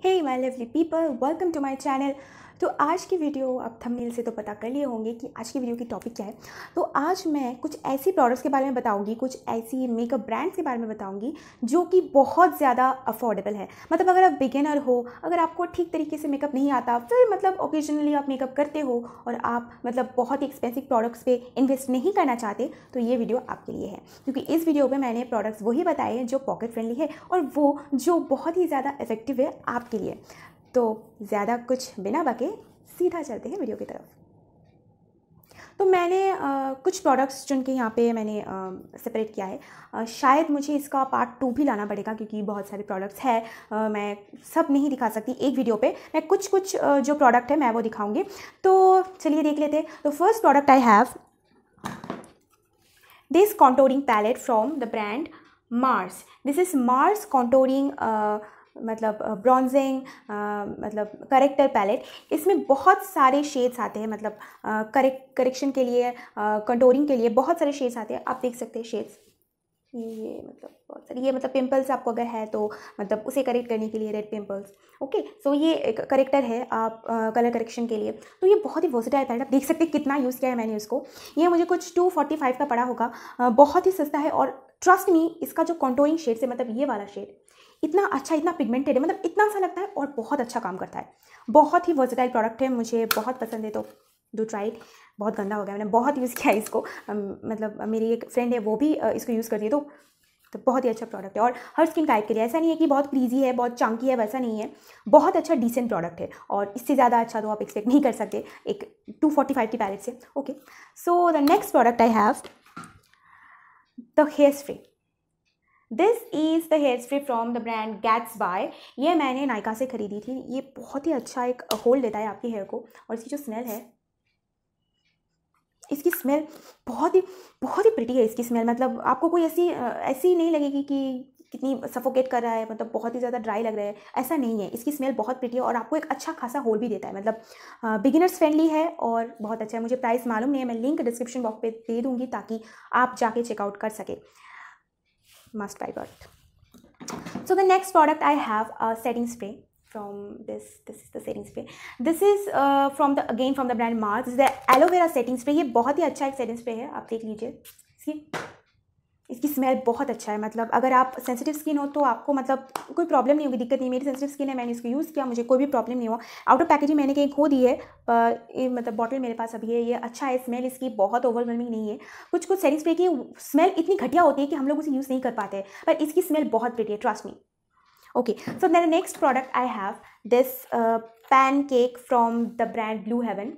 Hey, my lovely people, welcome to my channel. तो आज की वीडियो आप थंबनेल से तो पता कर लिए होंगे कि आज की वीडियो की टॉपिक क्या है तो आज मैं कुछ ऐसी प्रोडक्ट्स के बारे में बताऊंगी कुछ ऐसी मेकअप ब्रांड्स के बारे में बताऊंगी जो कि बहुत ज़्यादा अफोर्डेबल है मतलब अगर आप बिगिनर हो अगर आपको ठीक तरीके से मेकअप नहीं आता फिर मतलब ओकेजनली आप मेकअप करते हो और आप मतलब बहुत ही एक्सपेंसिव प्रोडक्ट्स पर इन्वेस्ट नहीं करना चाहते तो ये वीडियो आपके लिए है क्योंकि इस वीडियो में मैंने प्रोडक्ट्स वही बताए हैं जो पॉकेट फ्रेंडली है और वो जो बहुत ही ज़्यादा इफेक्टिव है आपके लिए तो ज़्यादा कुछ बिना बके सीधा चलते हैं वीडियो की तरफ तो मैंने आ, कुछ प्रोडक्ट्स चुन के यहाँ पे मैंने सेपरेट किया है आ, शायद मुझे इसका पार्ट टू भी लाना पड़ेगा क्योंकि बहुत सारे प्रोडक्ट्स हैं मैं सब नहीं दिखा सकती एक वीडियो पे मैं कुछ कुछ आ, जो प्रोडक्ट है मैं वो दिखाऊंगी तो चलिए देख लेते तो first product I have this contouring palette from the brand Mars this is Mars contouring मतलब ब्रॉन्जिंग मतलब करेक्टर पैलेट इसमें बहुत सारे शेड्स आते हैं मतलब करेक्ट करेक्शन के लिए कंटोरिंग के लिए बहुत सारे शेड्स आते हैं आप देख सकते हैं शेड्स ये मतलब बहुत सारी ये मतलब पिंपल्स आपको अगर है तो मतलब उसे करेक्ट करने के लिए रेड पिंपल्स ओके सो ये एक करेक्टर है आप कलर करेक्शन के लिए तो ये बहुत ही वर्सटाइल पैलेट आप देख सकते हैं कितना यूज़ किया है मैंने इसको ये मुझे कुछ टू फोर्टी फाइव का पड़ा होगा बहुत ही सस्ता है और ट्रस्ट मी इसका जो कॉन्टोरिंग शेड से मतलब ये वाला शेड इतना अच्छा इतना पिगमेंटेड है मतलब इतना सा लगता है और बहुत अच्छा काम करता है बहुत ही वर्जिटाइल प्रोडक्ट है मुझे बहुत पसंद है तो डू ट्राई इट बहुत गंदा हो गया मैंने बहुत यूज़ किया इसको मतलब मेरी एक फ्रेंड है वो भी इसको यूज़ करती है तो तो बहुत ही अच्छा प्रोडक्ट है और हर स्किन टाइप के लिए ऐसा नहीं है कि बहुत क्रीजी है बहुत चंकी है वैसा नहीं है बहुत अच्छा डिसेंट प्रोडक्ट है और इससे ज़्यादा अच्छा तो आप एक्सपेक्ट नहीं कर सकते एक 245 की पैलेट से okay so the next product I have the hair spray this is the hair spray from the brand Gatsby ये मैंने नायका से ख़रीदी थी ये बहुत ही अच्छा एक होल्ड देता है आपके हेयर को और इसकी जो स्मेल है इसकी स्मेल बहुत ही बहुत ही प्रिटी है इसकी स्मेल मतलब आपको कोई ऐसी ऐसी नहीं लगेगी कि कितनी सफोकेट कर रहा है मतलब बहुत ही ज़्यादा ड्राई लग रहा है ऐसा नहीं है इसकी स्मेल बहुत प्रिटी है और आपको एक अच्छा खासा होल भी देता है मतलब बिगिनर्स फ्रेंडली है और बहुत अच्छा है मुझे प्राइस मालूम नहीं है मैं लिंक डिस्क्रिप्शन बॉक्स पे दे दूँगी ताकि आप जाके चेकआउट कर सके must buy got. So the next product I have a setting spray from this this is the setting spray this is uh, from the again from the brand mars this is the aloe vera setting spray ye bahut hi acha ek setting spray hai aap dekh lijiye see smell बहुत अच्छा है मतलब अगर आप sensitive skin हो तो आपको मतलब कोई प्रॉब्लम नहीं होगी दिक्कत नहीं मेरी सेंसिटिव स्किन है मैंने इसको यूज़ किया मुझे कोई भी प्रॉब्लम नहीं हुआ आउट ऑफ पैकेजिंग मैंने कहीं खो दी है पर मतलब बॉटल मेरे पास अभी है ये अच्छा है स्मेल इसकी बहुत ओवरवेलमिंग नहीं है कुछ कुछ सेरिंग स्प्रे की स्मेल इतनी घटिया होती है कि हम लोग उसे यूज़ नहीं कर पाते पर इसकी स्मेल बहुत प्रिटी है trust me okay so then next product I have this pan cake from the brand Blue Heaven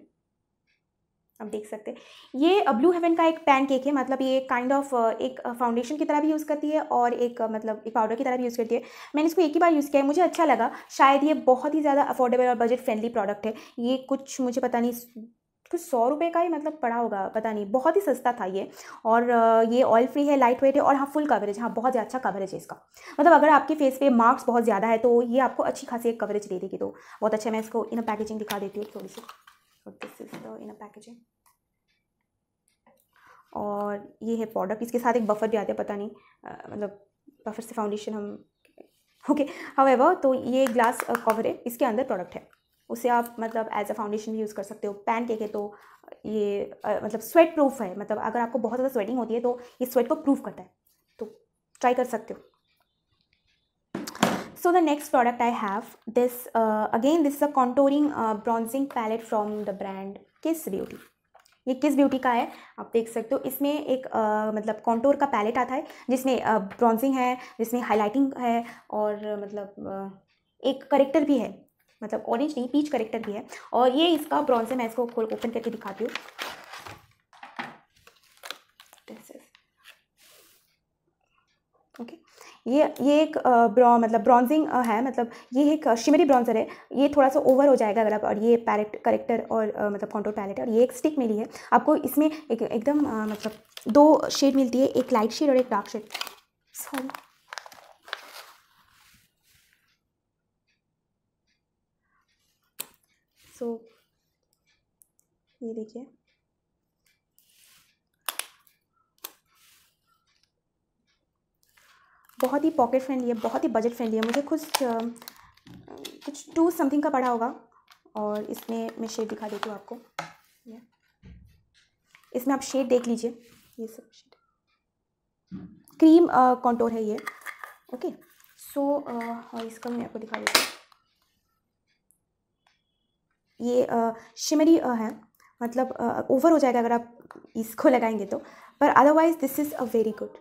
आप देख सकते हैं ये ब्लू हेवन का एक पैन केक है मतलब ये काइंड ऑफ एक फाउंडेशन की तरह भी यूज़ करती है और एक मतलब एक पाउडर की तरह भी यूज़ करती है मैंने इसको एक ही बार यूज़ किया है मुझे अच्छा लगा शायद ये बहुत ही ज़्यादा अफोर्डेबल और बजट फ्रेंडली प्रोडक्ट है ये कुछ मुझे पता नहीं कुछ सौ रुपये का ही मतलब पड़ा होगा पता नहीं बहुत ही सस्ता था ये और ये ऑयल फ्री है लाइट वेट है और हाँ फुल कवरेज हाँ बहुत अच्छा कवरेज है इसका मतलब अगर आपके फेस पे मार्क्स बहुत ज़्यादा है तो ये आपको अच्छी खासी एक कवरेज दे देगी तो बहुत अच्छा मैं इसको इन पैकेजिंग दिखा देती हूँ थोड़ी सी और this is the in a packaging और ये है प्रोडक्ट इसके साथ एक बफर भी आते हैं पता नहीं मतलब बफर से फाउंडेशन हम ओके हावेवर तो ये ग्लास कवर है इसके अंदर प्रोडक्ट है उसे आप मतलब एज अ फाउंडेशन भी यूज़ कर सकते हो पैन केक है तो ये आ, मतलब स्वेट प्रूफ है मतलब अगर आपको बहुत ज़्यादा स्वेटिंग होती है तो ये स्वेट को प्रूफ करता है तो ट्राई कर सकते हो so the next product I have this uh, again this is a contouring uh, bronzing palette from the brand Kiss Beauty ये किस ब्यूटी का है आप देख सकते हो इसमें एक आ, uh, मतलब कॉन्टोर का पैलेट आता है जिसमें ब्रॉन्जिंग uh, है जिसमें हाईलाइटिंग है और uh, मतलब आ, एक करेक्टर भी है मतलब ऑरेंज नहीं पीच करेक्टर भी है और ये इसका ब्रॉन्ज मैं इसको खोल ओपन करके दिखाती हूँ ओके okay. ये ये एक ब्रॉ मतलब ब्रॉन्जिंग है मतलब ये एक शिमरी ब्रॉन्जर है ये थोड़ा सा ओवर हो जाएगा अगर आप और ये पैलेट करेक्टर और मतलब कॉन्टोर पैलेट है और ये एक स्टिक मिली है आपको इसमें एक एकदम मतलब दो शेड मिलती है एक लाइट शेड और एक डार्क शेड सॉरी सो ये देखिए बहुत ही पॉकेट फ्रेंडली है बहुत ही बजट फ्रेंडली है मुझे कुछ कुछ टू समथिंग का पड़ा होगा और इसमें मैं शेड दिखा देती हूँ आपको इसमें आप शेड देख लीजिए ये सब शेड क्रीम कॉन्टोर है ये ओके सो और इसका मैं आपको दिखा देती हूँ ये शिमरी है मतलब ओवर हो जाएगा अगर आप इसको लगाएंगे तो पर otherwise this is a very good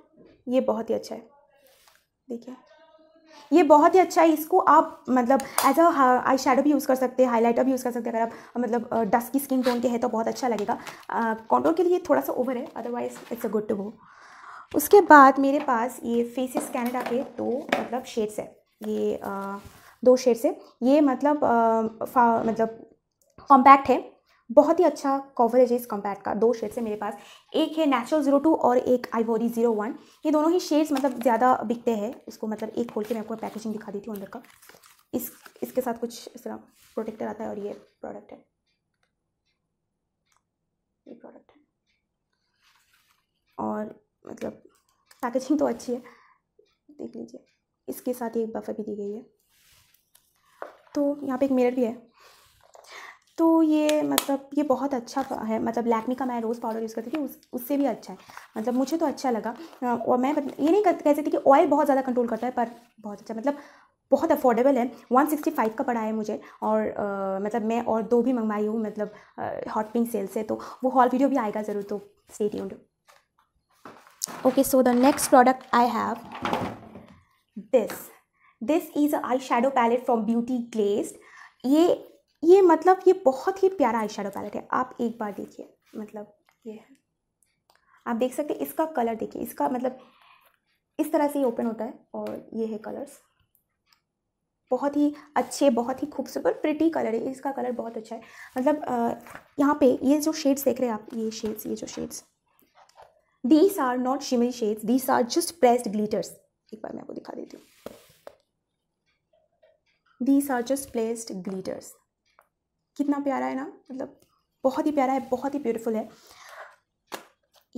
ये बहुत ही अच्छा है देखिए ये बहुत ही अच्छा है इसको आप मतलब एज अ आई शेडो भी यूज़ कर सकते हैं हाईलाइटर भी यूज़ कर सकते हैं अगर आप मतलब डस्ट की स्किन टोन के हैं तो बहुत अच्छा लगेगा कॉन्टोर के लिए थोड़ा सा ओवर है otherwise it's a good to go उसके बाद मेरे पास ये फेसिस कैनेडा के दो मतलब शेड्स है ये आ, दो शेड्स है ये मतलब आ, मतलब कॉम्पैक्ट है बहुत ही अच्छा कवरेज है इस कम्पैक्ट का दो शेड्स है मेरे पास एक है नेचुरल जीरो टू और एक आईवोरी जीरो वन ये दोनों ही शेड्स मतलब ज़्यादा बिकते हैं इसको मतलब एक खोल के मैं आपको पैकेजिंग दिखा देती हूँ अंदर का इस इसके साथ कुछ इस तरह प्रोटेक्टर आता है और ये प्रोडक्ट है ये प्रोडक्ट है और मतलब पैकेजिंग तो अच्छी है देख लीजिए इसके साथ एक बफर भी दी गई है तो यहाँ पे एक मिरर भी है तो ये मतलब ये बहुत अच्छा है मतलब लैकमी का मैं रोज़ पाउडर यूज़ करती थी उस उससे भी अच्छा है मतलब मुझे तो अच्छा लगा और मैं ये नहीं कह सकती कि ऑयल बहुत ज़्यादा कंट्रोल करता है पर बहुत अच्छा मतलब बहुत अफोर्डेबल है 165 का पड़ा है मुझे और आ, मतलब मैं और दो भी मंगवाई हूँ मतलब हॉट पिंक सेल से तो वो हॉल वीडियो भी आएगा ज़रूर तो stay tuned so the next product I have this this is a eye shadow palette from Beauty Glazed ये ये मतलब ये बहुत ही प्यारा आई शेडो पैलेट है आप एक बार देखिए मतलब ये है आप देख सकते हैं इसका कलर देखिए इसका मतलब इस तरह से ये ओपन होता है और ये है कलर्स बहुत ही अच्छे बहुत ही खूबसूरत प्रिटी कलर है इसका कलर बहुत अच्छा है मतलब यहाँ पे ये जो शेड्स देख रहे हैं आप ये शेड्स ये जो shades these are not shimmery shades these are just pressed glitters एक बार मैं आपको दिखा देती हूँ these are just placed glitters कितना प्यारा है ना मतलब बहुत ही प्यारा है बहुत ही ब्यूटीफुल है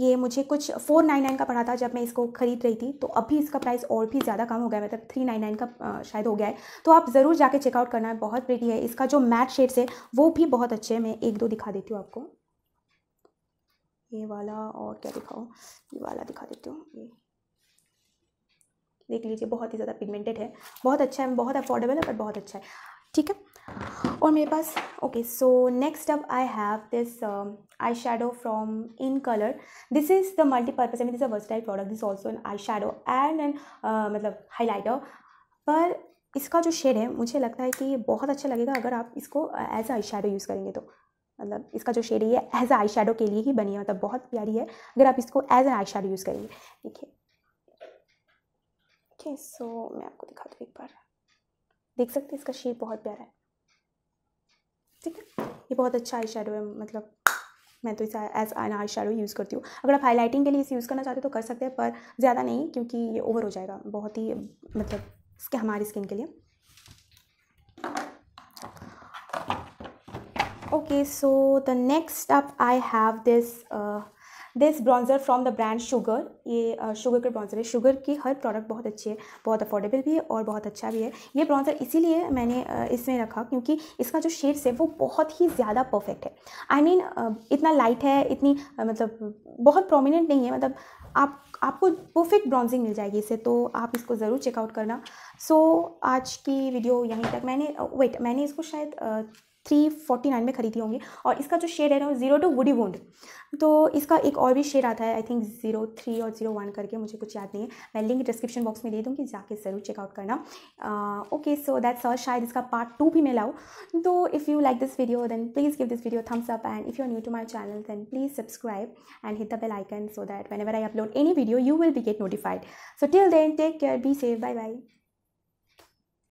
ये मुझे कुछ फोर नाइन नाइन का पड़ा था जब मैं इसको ख़रीद रही थी तो अभी इसका प्राइस और भी ज़्यादा कम हो गया मतलब थ्री नाइन नाइन का शायद हो गया है तो आप ज़रूर जाके चेकआउट करना है बहुत प्रिटी है इसका जो मैट शेड्स है वो भी बहुत अच्छे हैं मैं एक दो दिखा देती हूँ आपको ये वाला और क्या दिखाऊँ ये वाला दिखा देती हूँ ये देख लीजिए बहुत ही ज़्यादा पिगमेंटेड है बहुत अच्छा है बहुत अफोर्डेबल है बट बहुत अच्छा है ठीक है और मेरे पास ओके सो नेक्स्ट अब I have this eye shadow from in colour this is the multipurpose I mean this a versatile product this also an eye shadow and and मतलब हाईलाइटर पर इसका जो शेड है मुझे लगता है कि ये बहुत अच्छा लगेगा अगर आप इसको as a eye shadow use करेंगे तो मतलब इसका जो शेड है ये एज अ आई शेडो के लिए ही बनी है मतलब बहुत प्यारी है अगर आप इसको as an eye shadow use करेंगे देखिए ओके सो मैं आपको दिखा दूँ एक बार देख सकते हैं इसका शेप बहुत प्यारा है ठीक है ये बहुत अच्छा आई शेडो है मतलब मैं तो इसे as an eye shadow use करती हूँ अगर आप हाईलाइटिंग के लिए इसे यूज़ करना चाहते हो तो कर सकते हैं पर ज़्यादा नहीं क्योंकि ये ओवर हो जाएगा बहुत ही मतलब इसके हमारी स्किन के लिए okay so the next up I have this this bronzer from the brand Sugar ये शुगर के ब्रॉन्ज़र है शुगर की हर प्रोडक्ट बहुत अच्छे है बहुत अफोर्डेबल भी है और बहुत अच्छा भी है ये ब्रॉन्ज़र इसीलिए मैंने इसमें रखा क्योंकि इसका जो शेड्स है वो बहुत ही ज़्यादा परफेक्ट है आई I मीन mean, इतना लाइट है इतनी मतलब बहुत प्रोमिनेंट नहीं है मतलब आप आपको परफेक्ट ब्रॉन्जिंग मिल जाएगी इसे तो आप इसको ज़रूर चेकआउट करना सो so, आज की वीडियो यहीं तक मैंने वेट मैंने इसको शायद थ्री फोर्टी नाइन में खरीदी होंगी और इसका जो शेड है ना जीरो टू वुडी वोंड तो इसका एक और भी शेड आता है आई थिंक जीरो थ्री और जीरो वन करके मुझे कुछ याद नहीं है मैं लिंक डिस्क्रिप्शन बॉक्स में दे दूँगी जाके ज़रूर चेकआउट करना ओके सो दैट्स और शायद इसका पार्ट टू भी मैं लाऊँ तो if you like this video then please give this video thumbs up and if you new to my channel then please subscribe and hit the bell icon so that whenever I upload any video you will be get notified so till then take care be safe bye bye